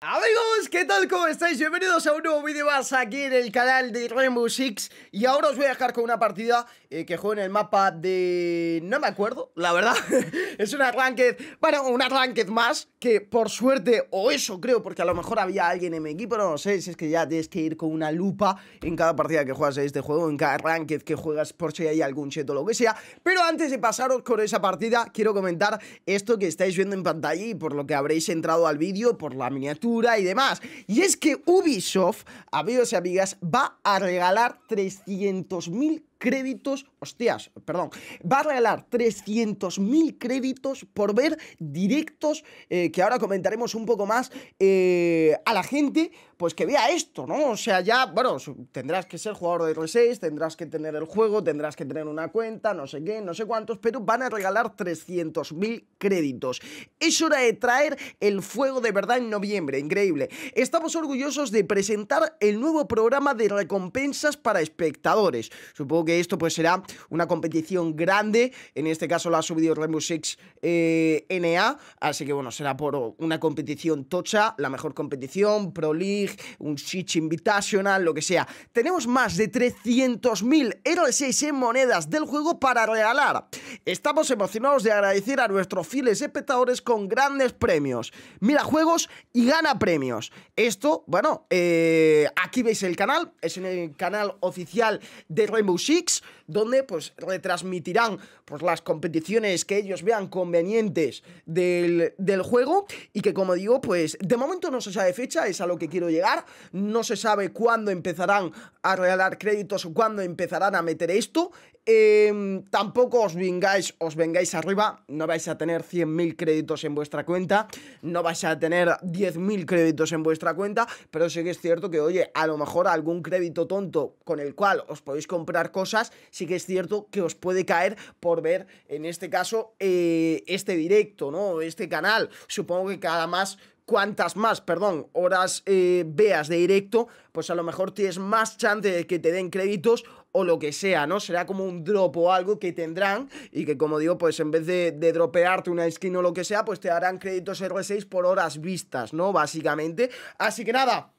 Amigos, ¿qué tal? ¿Cómo estáis? Bienvenidos a un nuevo vídeo más aquí en el canal de Rainbow Six Y ahora os voy a dejar con una partida eh, que juega en el mapa de... No me acuerdo, la verdad. es un ranked bueno, un ranked más que por suerte, o eso creo, porque a lo mejor había alguien en mi equipo, no lo sé, si es que ya tienes que ir con una lupa en cada partida que juegas a este juego, en cada ranked que juegas por si hay algún cheto o lo que sea. Pero antes de pasaros con esa partida, quiero comentar esto que estáis viendo en pantalla y por lo que habréis entrado al vídeo, por la miniatura y demás. Y es que Ubisoft, amigos y amigas, va a regalar 300.000 créditos, hostias, perdón, va a regalar 300.000 créditos por ver directos, eh, que ahora comentaremos un poco más, eh, a la gente pues que vea esto, ¿no? O sea, ya, bueno, tendrás que ser jugador de R6, tendrás que tener el juego, tendrás que tener una cuenta, no sé qué, no sé cuántos, pero van a regalar 300.000 créditos. Es hora de traer el fuego de verdad en noviembre, increíble. Estamos orgullosos de presentar el nuevo programa de recompensas para espectadores. Supongo que esto pues será una competición grande, en este caso la ha subido Rainbow Six eh, NA, así que bueno, será por una competición tocha, la mejor competición, Pro League, un Switch invitacional, lo que sea. Tenemos más de 300.000 6 en monedas del juego para regalar. Estamos emocionados de agradecer a nuestros fieles espectadores con grandes premios. Mira juegos y gana premios. Esto, bueno, eh, aquí veis el canal, es en el canal oficial de Rainbow Six, donde pues retransmitirán pues, las competiciones que ellos vean convenientes del, juego y que como digo, pues de momento no se sabe fecha, es a lo que quiero llegar, no se sabe cuándo empezarán a regalar créditos o cuándo empezarán a meter esto, eh, tampoco os venga os vengáis arriba, no vais a tener 100.000 créditos en vuestra cuenta, no vais a tener 10.000 créditos en vuestra cuenta, pero sí que es cierto que, oye, a lo mejor algún crédito tonto con el cual os podéis comprar cosas, sí que es cierto que os puede caer por ver, en este caso, eh, este directo, ¿no? Este canal. Supongo que cada más cuantas más, perdón, horas eh, veas de directo, pues a lo mejor tienes más chance de que te den créditos o lo que sea, ¿no? Será como un drop o algo que tendrán y que, como digo, pues en vez de, dropearte una skin o lo que sea, pues te harán créditos R6 por horas vistas, ¿no? Básicamente. Así que nada,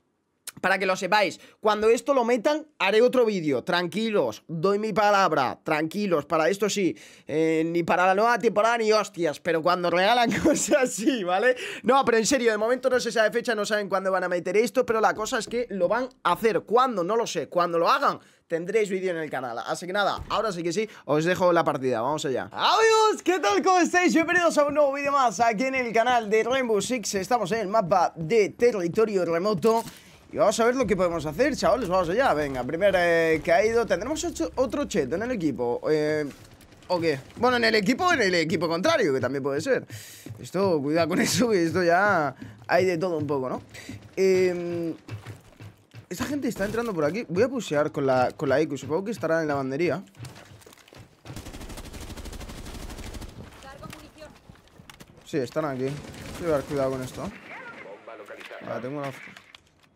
para que lo sepáis, cuando esto lo metan, haré otro vídeo. Tranquilos, doy mi palabra. Tranquilos, para esto sí. Eh, ni para la nueva temporada ni hostias. Pero cuando regalan cosas, sí, ¿vale? No, pero en serio, de momento no se sabe fecha, no saben cuándo van a meter esto. Pero la cosa es que lo van a hacer. ¿Cuándo? No lo sé. Cuando lo hagan, tendréis vídeo en el canal. Así que nada, ahora sí que sí, os dejo la partida, vamos allá. Amigos, ¿qué tal? ¿Cómo estáis? Bienvenidos a un nuevo vídeo más aquí en el canal de Rainbow Six. Estamos en el mapa de territorio remoto y vamos a ver lo que podemos hacer, chavales Vamos allá, venga, eh, que ha caído Tendremos otro cheto en el equipo eh, ¿O qué? Bueno, en el equipo o en el equipo contrario, que también puede ser Esto, cuidado con eso, que esto ya Hay de todo un poco, ¿no? Em, esta gente está entrando por aquí Voy a pusear con la, con la IQ Supongo que estará en la bandería Sí, están aquí Voy a dar cuidado con esto Vale, tengo una...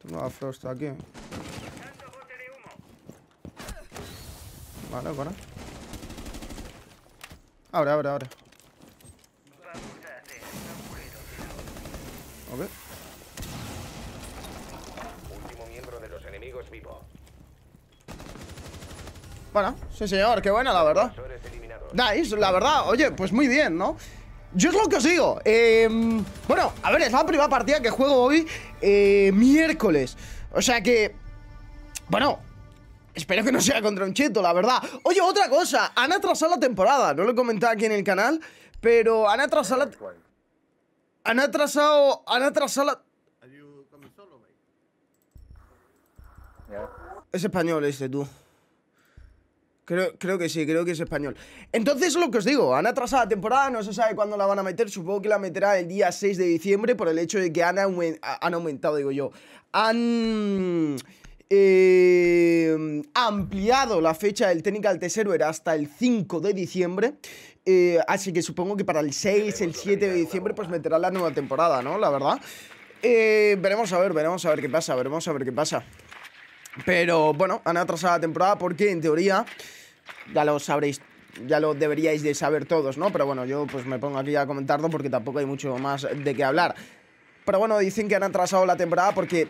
Tengo a Frost aquí. Vale, bueno. Ahora, ahora, ahora. Ok. Último miembro de los enemigos Bueno, sí señor, qué buena la verdad. Nice, la verdad, oye, pues muy bien, ¿no? Yo es lo que os digo. Em, bueno, a ver, es la primera partida que juego hoy eh, miércoles. O sea que... Bueno, Espero que no sea contra un cheto, la verdad. Oye, otra cosa. Han atrasado la temporada. No lo he comentado aquí en el canal. Pero han atrasado la... Han atrasado... Han atrasado la... Es español este, tú. Creo, que sí, creo que es español. Entonces, lo que os digo, han atrasado la temporada, no se sabe cuándo la van a meter. Supongo que la meterá el día 6 de diciembre por el hecho de que han, aumentado, digo yo. Han. Eh, ampliado la fecha del Technical t era hasta el 5 de diciembre. Eh, así que supongo que para el 6, el 7 de diciembre, pues ¿eh? meterá la nueva temporada, ¿no? La verdad. veremos a ver, veremos a ver qué pasa, veremos a ver qué pasa. Pero bueno, han atrasado la temporada porque en teoría ya lo sabréis, ya lo deberíais de saber todos, ¿no? Pero bueno, yo pues me pongo aquí a comentarlo porque tampoco hay mucho más de qué hablar. Pero bueno, dicen que han atrasado la temporada porque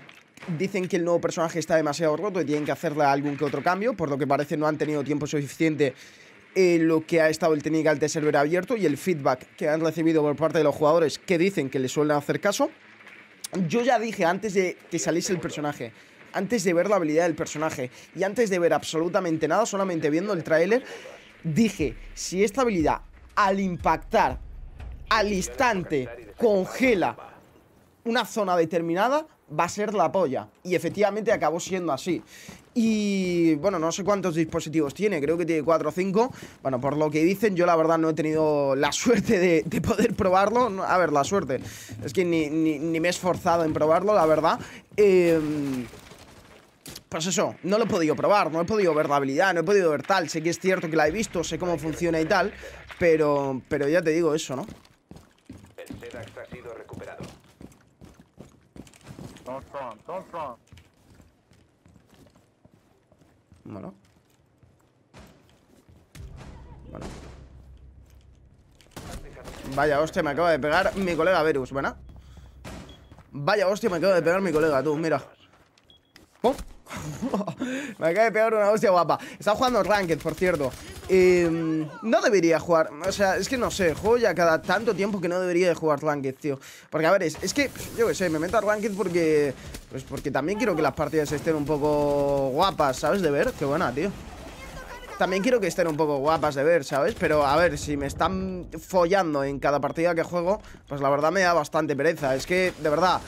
dicen que el nuevo personaje está demasiado roto y tienen que hacerle algún que otro cambio, por lo que parece no han tenido tiempo suficiente en lo que ha estado el Technical de server abierto y el feedback que han recibido por parte de los jugadores que dicen que le suelen hacer caso. Yo ya dije antes de que saliese el personaje antes de ver la habilidad del personaje y antes de ver absolutamente nada, solamente viendo el tráiler, dije, si esta habilidad al impactar, al instante, congela una zona determinada, va a ser la polla. Y efectivamente acabó siendo así. Y bueno, no sé cuántos dispositivos tiene, creo que tiene 4 o 5. Bueno, por lo que dicen, yo la verdad no he tenido la suerte de, poder probarlo. a ver, la suerte. Es que ni, me he esforzado en probarlo, la verdad. Eh, pues eso, no lo he podido probar, no he podido ver la habilidad, no he podido ver tal. Sé que es cierto que la he visto, sé cómo funciona y tal, pero, pero ya te digo eso, ¿no? Bueno. Vaya hostia, me acaba de pegar mi colega Verus, ¿verdad? Vaya hostia, me acaba de pegar mi colega, tú, mira. Me cae peor una hostia guapa. Está jugando Ranked, por cierto. Mm, no debería jugar. O sea, es que no sé. Juego ya cada tanto tiempo que no debería de jugar Ranked, tío. Porque, a ver, es, es que, yo qué sé, me meto a Ranked porque. Pues porque también quiero que las partidas estén un poco guapas, ¿sabes? De ver. Qué buena, tío. También quiero que estén un poco guapas de ver, ¿sabes? Pero a ver, si me están follando en cada partida que juego, pues la verdad me da bastante pereza. Es que, de verdad,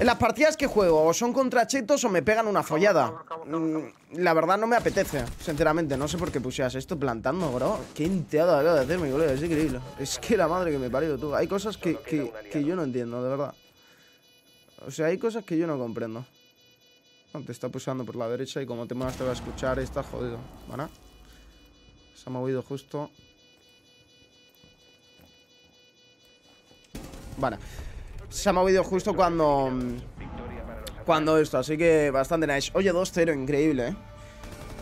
las partidas que juego o son contra chetos o me pegan una follada. Mm, la verdad no me apetece, sinceramente. No sé por qué puseas esto plantando, bro. Qué enteada acabo de hacerme, mi Es increíble. Es que la madre que me parió, tú. Hay cosas que, que, yo no entiendo, de verdad. O sea, hay cosas que yo no comprendo. te está pulsando por la derecha y como te muevas te va a escuchar está jodido. ¿Vale? Se ha movido justo. Vale se ha movido justo cuando... Cuando esto, así que bastante nice Oye, 2-0, increíble, ¿eh?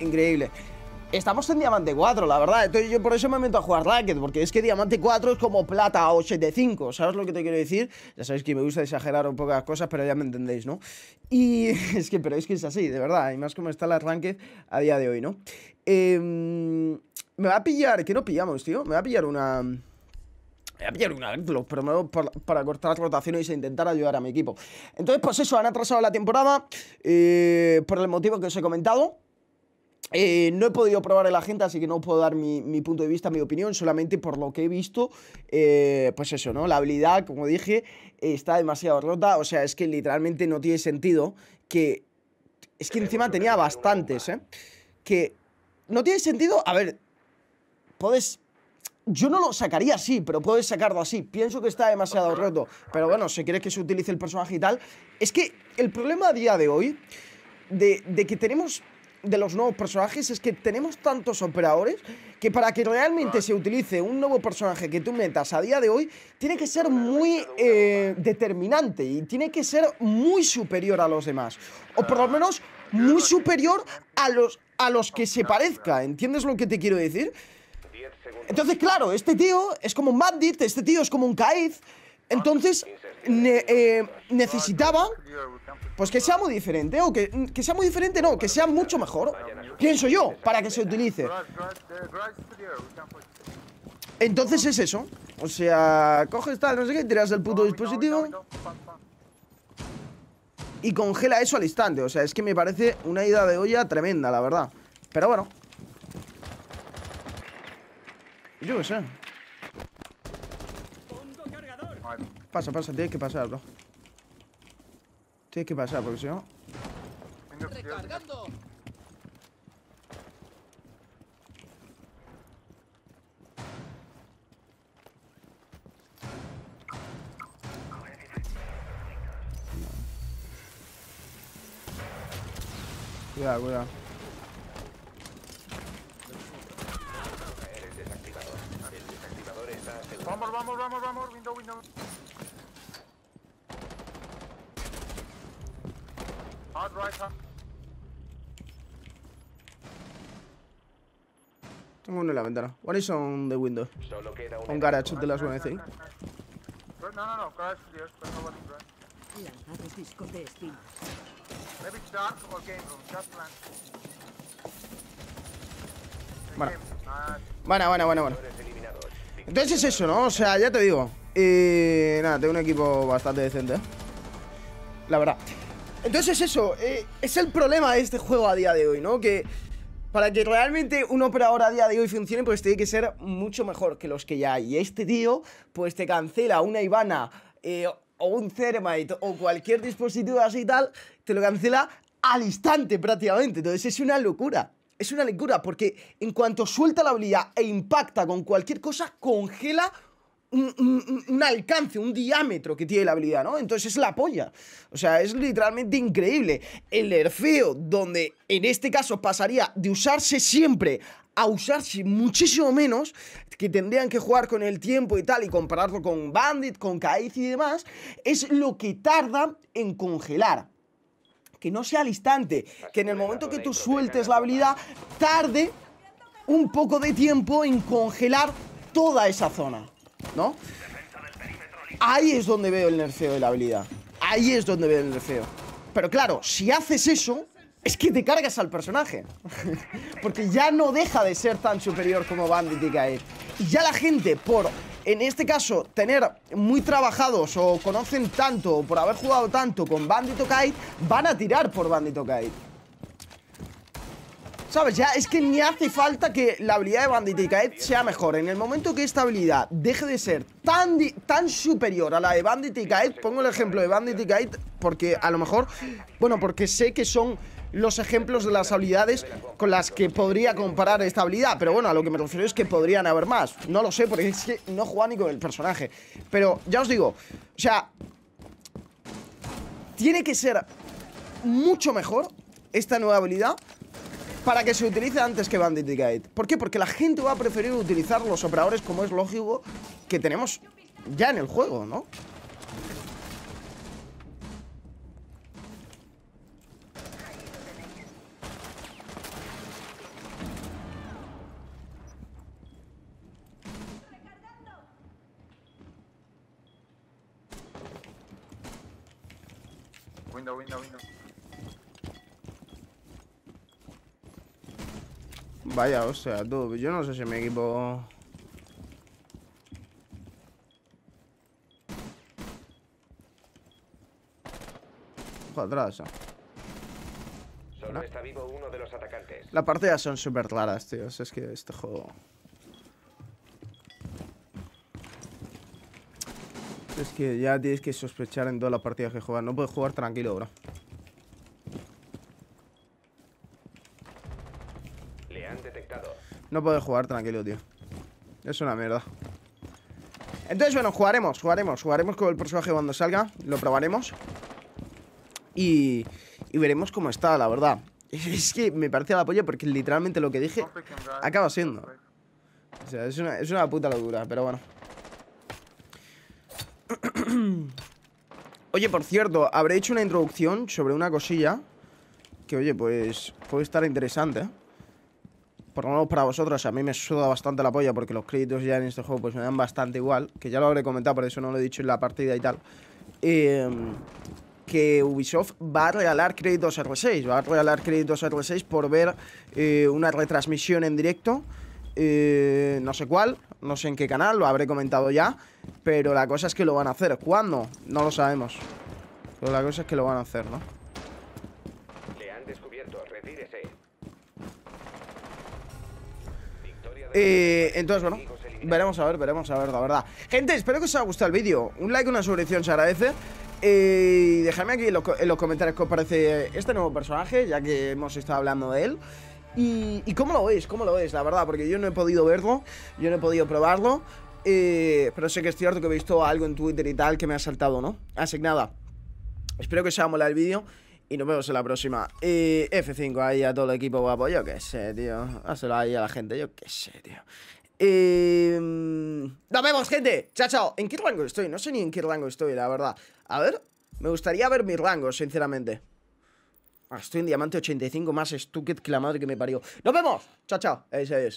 Increíble Estamos en Diamante 4, la verdad Entonces yo por eso me meto a jugar Racket Porque es que Diamante 4 es como plata 85 ¿Sabes lo que te quiero decir? Ya sabéis que me gusta exagerar un poco las cosas Pero ya me entendéis, ¿no? Y es que, pero es que es así, de verdad Y más como está el ranked a día de hoy, ¿no? Em, me va a pillar, ¿qué no pillamos, tío? Me va a pillar una a una un los pero para, cortar las rotaciones y intentar ayudar a mi equipo. Entonces, pues eso, han atrasado la temporada eh, por el motivo que os he comentado. Eh, no he podido probar el agente, así que no puedo dar mi, mi, punto de vista, mi opinión, solamente por lo que he visto, eh, pues eso, ¿no? La habilidad, como dije, está demasiado rota, o sea, es que literalmente no tiene sentido que... Es que encima tenía bastantes, ¿eh? Que no tiene sentido, a ver, puedes yo no lo sacaría así, pero puedes sacarlo así. Pienso que está demasiado roto. Pero bueno, si quieres que se utilice el personaje y tal. Es que el problema a día de hoy, de, que tenemos de los nuevos personajes es que tenemos tantos operadores que para que realmente se utilice un nuevo personaje que tú metas a día de hoy, tiene que ser muy eh, determinante y tiene que ser muy superior a los demás. O por lo menos muy superior a los, a los que se parezca. ¿Entiendes lo que te quiero decir? Entonces, claro, este tío es como un bandit, este tío es como un caiz. Entonces, eh, necesitaba pues que sea muy diferente, o que, sea muy diferente, no, que sea mucho mejor, pienso yo, para que se utilice. Entonces es eso. O sea, coges tal, no sé qué, tiras el puto dispositivo y congela eso al instante. O sea, es que me parece una idea de olla tremenda, la verdad. Pero bueno, Yo qué Pasa, pasa, tienes que pasarlo. Tienes que pasar, porque si no. Venga, Recargando. Cuidado, cuidado. right, Tengo uno en la ventana. One is on the window. Solo queda un garage, the las No, no, Bueno. Bueno, bueno, bueno, bueno. Entonces es eso, ¿no? O sea, ya te digo. Y eh, nada, tengo un equipo bastante decente. La verdad. Entonces eso, eh, es el problema de este juego a día de hoy, ¿no? Que para que realmente un operador a día de hoy funcione, pues tiene que ser mucho mejor que los que ya hay. Y este tío, pues te cancela una Ivana eh, o un Thermite o cualquier dispositivo así y tal, te lo cancela al instante prácticamente. Entonces es una locura. Es una locura porque en cuanto suelta la habilidad e impacta con cualquier cosa, congela un, alcance, un diámetro que tiene la habilidad, ¿no? Entonces es la polla. O sea, es literalmente increíble. El nerfeo, donde en este caso pasaría de usarse siempre a usarse muchísimo menos, que tendrían que jugar con el tiempo y tal, y compararlo con Bandit, con Kaiz y demás, es lo que tarda en congelar que no sea al instante, que en el momento que tú sueltes la habilidad, tarde un poco de tiempo en congelar toda esa zona. ¿no? Ahí es donde veo el nerfeo de la habilidad. Ahí es donde veo el nerfeo. Pero claro, si haces eso, es que te cargas al personaje. Porque ya no deja de ser tan superior como Bandit y Y ya la gente, por, en este caso, tener muy trabajados o conocen tanto o por haber jugado tanto con o Kite, van a tirar por o Kite. ¿Sabes? Ya es que ni hace falta que la habilidad de Bandit y sea mejor. En el momento que esta habilidad deje de ser tan, tan superior a la de Bandit y pongo el ejemplo de Bandit y porque a lo mejor, bueno, porque sé que son los ejemplos de las habilidades con las que podría comparar esta habilidad. Pero bueno, a lo que me refiero es que podrían haber más. No lo sé, porque es que no juega ni con el personaje. Pero ya os digo, o sea, tiene que ser mucho mejor esta nueva habilidad para que se utilice antes que Bandit Guide. ¿Por qué? Porque la gente va a preferir utilizar los operadores como es lógico que tenemos ya en el juego, ¿no? Vaya, o sea, tú, yo no sé si mi equipo... Ojo atrás. Eh. Solo está vivo uno de los atacantes. Las partidas son súper claras, tío. Es que este juego... Es que ya tienes que sospechar en todas la partidas que juegas. No puedes jugar tranquilo, bro. No puedo jugar tranquilo, tío Es una mierda Entonces, bueno, jugaremos, jugaremos Jugaremos con el personaje cuando salga Lo probaremos Y, y veremos cómo está, la verdad Es que me parece la polla porque literalmente lo que dije Acaba siendo O sea, es una, es una puta locura, pero bueno Oye, por cierto, habré hecho una introducción sobre una cosilla Que, oye, pues puede estar interesante, ¿eh? por lo menos para vosotros, a mí me suda bastante la polla porque los créditos ya en este juego pues me dan bastante igual, que ya lo habré comentado, por eso no lo he dicho en la partida y tal. Em, que Ubisoft va a regalar créditos R6, va a regalar créditos R6 por ver eh, una retransmisión en directo, eh, no sé cuál, no sé en qué canal, lo habré comentado ya, pero la cosa es que lo van a hacer, ¿cuándo? No lo sabemos, pero la cosa es que lo van a hacer, ¿no? entonces, bueno, veremos a ver, veremos a ver, la verdad. Gente, espero que os haya gustado el vídeo. Un like, una suscripción se agradece. Eh, y dejadme aquí en los, comentarios qué os parece este nuevo personaje, ya que hemos estado hablando de él. Y, cómo lo veis, cómo lo veis, la verdad, porque yo no he podido verlo, yo no he podido probarlo. Eh, pero sé que es cierto que he visto algo en Twitter y tal que me ha saltado, ¿no? Así que nada, espero que os haya molado el vídeo. Y nos vemos en la próxima. Y F5 ahí a todo el equipo guapo. Yo qué sé, tío. Hazlo ahí a la gente. Yo qué sé, tío. Y... Mm, nos vemos, gente. Chao, chao. ¿En qué rango estoy? No sé ni en qué rango estoy, la verdad. A ver. Me gustaría ver mi rango, sinceramente. Ah, estoy en diamante 85 más stupid que la madre que me parió. ¡Nos vemos! Chao, chao. Ese es.